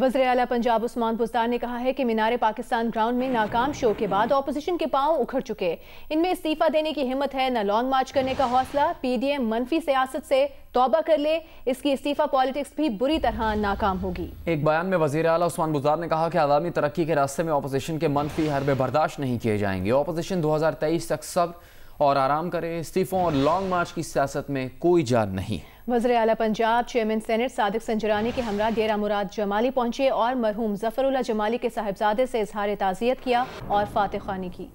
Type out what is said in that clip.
वजर अला पंजाब उस्मान बुजदार ने कहा है कि मीनारे पाकिस्तान ग्राउंड में नाकाम शो के बाद अपोजिशन के पांव उखड़ चुके इनमें इस्तीफा देने की हिम्मत है न लॉन्ग मार्च करने का हौसला पीडीएम मनफी सियासत से तौबा कर ले इसकी इस्तीफा पॉलिटिक्स भी बुरी तरह नाकाम होगी एक बयान में वजीर अला उस्मान बुजार ने कहा कि आवामी तरक्की के रास्ते में अपोजिशन के मनफी हरबे बर्दाश्त नहीं किए जाएंगे अपोजिशन दो हजार तेईस तक सब और आराम करें इस्तीफों और लॉन्ग मार्च की सियासत में कोई जान नहीं वजर अला पंजाब चेयरमैन सेनेट सदक संजरानी के हमरा डेरा मुराद जमाली पहुंचे और मरहूम जफरुल्ला जमाली के साहेबजादे से इजहार ताज़ियत किया और फातह खानी की